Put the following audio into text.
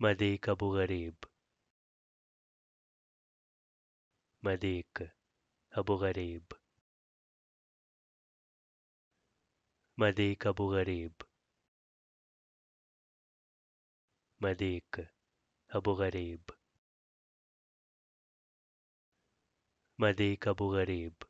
مديك أبو غريب مديك أبو غريب مديك أبو غريب مديك أبو غريب مديك أبو غريب